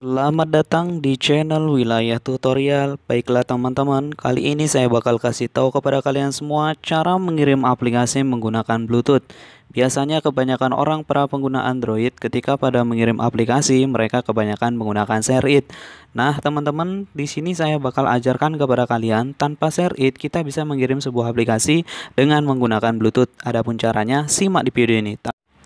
Selamat datang di channel Wilayah Tutorial. Baiklah teman-teman, kali ini saya bakal kasih tahu kepada kalian semua cara mengirim aplikasi menggunakan Bluetooth. Biasanya kebanyakan orang para pengguna Android ketika pada mengirim aplikasi, mereka kebanyakan menggunakan Share It. Nah, teman-teman, di sini saya bakal ajarkan kepada kalian tanpa Share It kita bisa mengirim sebuah aplikasi dengan menggunakan Bluetooth. Adapun caranya simak di video ini.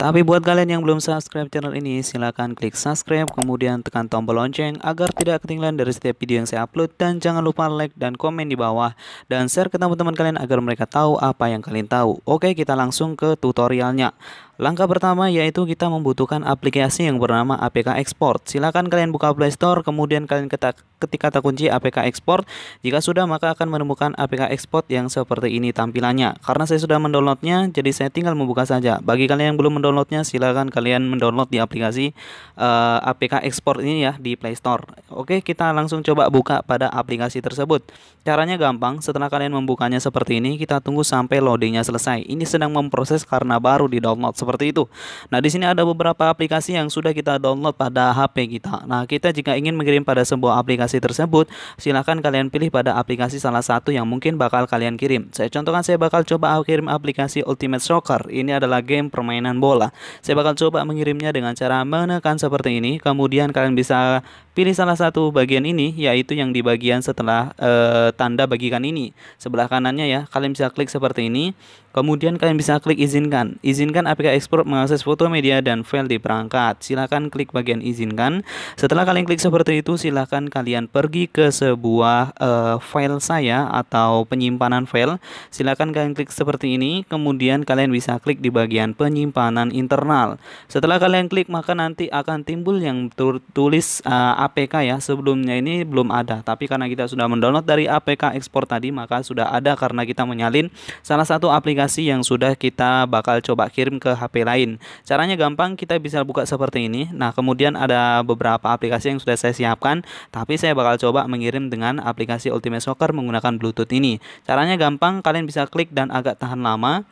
Tapi buat kalian yang belum subscribe channel ini, silahkan klik subscribe, kemudian tekan tombol lonceng agar tidak ketinggalan dari setiap video yang saya upload. Dan jangan lupa like dan komen di bawah, dan share ke teman-teman kalian agar mereka tahu apa yang kalian tahu. Oke, kita langsung ke tutorialnya. Langkah pertama yaitu kita membutuhkan aplikasi yang bernama APK Export. Silakan kalian buka Play Store, kemudian kalian ketik kata kunci APK Export. Jika sudah, maka akan menemukan APK Export yang seperti ini tampilannya. Karena saya sudah mendownloadnya, jadi saya tinggal membuka saja. Bagi kalian yang belum mendownloadnya, silakan kalian mendownload di aplikasi uh, eh, APK Export ini ya di Play Store. Oke, kita langsung coba buka pada aplikasi tersebut. Caranya gampang, setelah kalian membukanya seperti ini, kita tunggu sampai loadingnya selesai. Ini sedang memproses karena baru di-download seperti itu. Nah, di sini ada beberapa aplikasi yang sudah kita download pada HP kita. Nah, kita jika ingin mengirim pada sebuah aplikasi tersebut, silahkan kalian pilih pada aplikasi salah satu yang mungkin bakal kalian kirim. Saya contohkan saya bakal coba kirim aplikasi Ultimate Soccer. Ini adalah game permainan bola. Saya bakal coba mengirimnya dengan cara menekan seperti ini. Kemudian kalian bisa pilih salah satu satu bagian ini yaitu yang di bagian setelah e, tanda bagikan ini sebelah kanannya ya kalian bisa klik seperti ini kemudian kalian bisa klik izinkan izinkan APK Export mengakses foto media dan file di perangkat silahkan klik bagian izinkan setelah kalian klik seperti itu silahkan kalian pergi ke sebuah e, file saya atau penyimpanan file silahkan kalian klik seperti ini kemudian kalian bisa klik di bagian penyimpanan internal setelah kalian klik maka nanti akan timbul yang tertulis uh, eh, APK ya ya sebelumnya ini belum ada tapi karena kita sudah mendownload dari APK ekspor tadi maka sudah ada karena kita menyalin salah satu aplikasi yang sudah kita bakal coba kirim ke HP lain caranya gampang kita bisa buka seperti ini nah kemudian ada beberapa aplikasi yang sudah saya siapkan tapi saya bakal coba mengirim dengan aplikasi Ultimate Soccer menggunakan Bluetooth ini caranya gampang kalian bisa klik dan agak tahan lama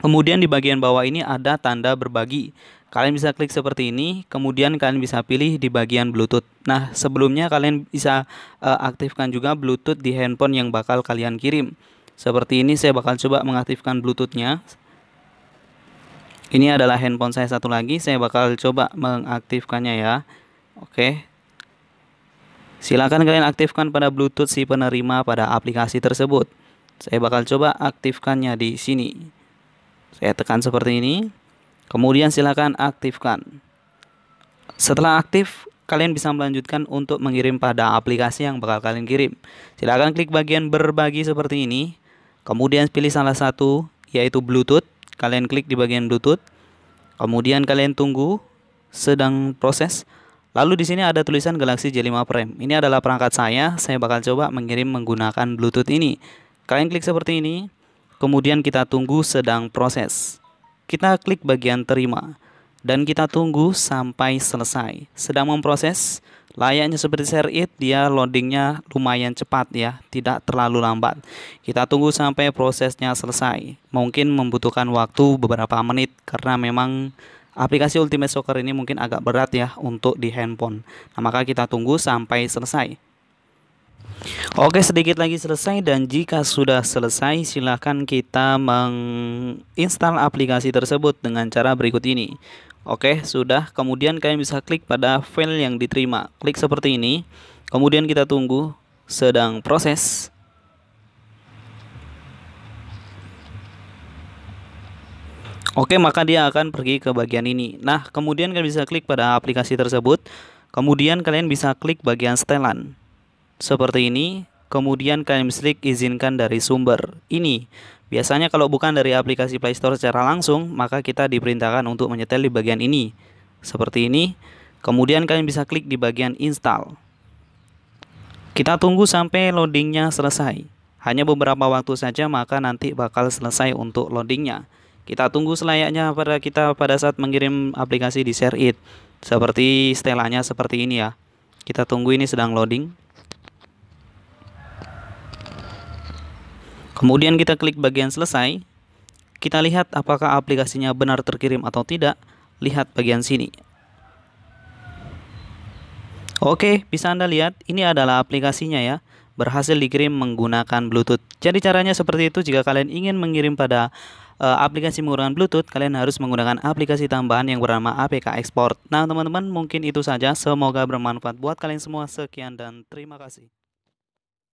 Kemudian di bagian bawah ini ada tanda berbagi. Kalian bisa klik seperti ini, kemudian kalian bisa pilih di bagian Bluetooth. Nah, sebelumnya kalian bisa uh, aktifkan juga Bluetooth di handphone yang bakal kalian kirim. Seperti ini saya bakal coba mengaktifkan Bluetooth-nya. Ini adalah handphone saya satu lagi, saya bakal coba mengaktifkannya ya. Oke. Silakan kalian aktifkan pada Bluetooth si penerima pada aplikasi tersebut. Saya bakal coba aktifkannya di sini. Saya tekan seperti ini. Kemudian silakan aktifkan. Setelah aktif, kalian bisa melanjutkan untuk mengirim pada aplikasi yang bakal kalian kirim. Silakan klik bagian berbagi seperti ini. Kemudian pilih salah satu yaitu Bluetooth. Kalian klik di bagian Bluetooth. Kemudian kalian tunggu sedang proses. Lalu di sini ada tulisan Galaxy J5 Prime. Ini adalah perangkat saya. Saya bakal coba mengirim menggunakan Bluetooth ini. Kalian klik seperti ini. Kemudian kita tunggu sedang proses. Kita klik bagian terima dan kita tunggu sampai selesai. Sedang memproses, layaknya seperti share it, dia loadingnya lumayan cepat ya, tidak terlalu lambat. Kita tunggu sampai prosesnya selesai. Mungkin membutuhkan waktu beberapa menit karena memang aplikasi Ultimate Soccer ini mungkin agak berat ya untuk di handphone. Nah, maka kita tunggu sampai selesai. Oke sedikit lagi selesai dan jika sudah selesai silahkan kita menginstal aplikasi tersebut dengan cara berikut ini Oke sudah kemudian kalian bisa klik pada file yang diterima klik seperti ini kemudian kita tunggu sedang proses Oke maka dia akan pergi ke bagian ini Nah kemudian kalian bisa klik pada aplikasi tersebut Kemudian kalian bisa klik bagian setelan seperti ini, kemudian kalian klik izinkan dari sumber ini. Biasanya kalau bukan dari aplikasi Play Store secara langsung, maka kita diperintahkan untuk menyetel di bagian ini. Seperti ini. Kemudian kalian bisa klik di bagian install. Kita tunggu sampai loadingnya selesai. Hanya beberapa waktu saja maka nanti bakal selesai untuk loadingnya. Kita tunggu selayaknya pada kita pada saat mengirim aplikasi di Share It. Seperti setelannya seperti ini ya. Kita tunggu ini sedang loading. Kemudian kita klik bagian selesai. Kita lihat apakah aplikasinya benar terkirim atau tidak. Lihat bagian sini. Oke, bisa Anda lihat ini adalah aplikasinya ya. Berhasil dikirim menggunakan Bluetooth. Jadi caranya seperti itu jika kalian ingin mengirim pada eh, aplikasi menggunakan Bluetooth, kalian harus menggunakan aplikasi tambahan yang bernama APK Export. Nah, teman-teman, mungkin itu saja. Semoga bermanfaat buat kalian semua. Sekian dan terima kasih.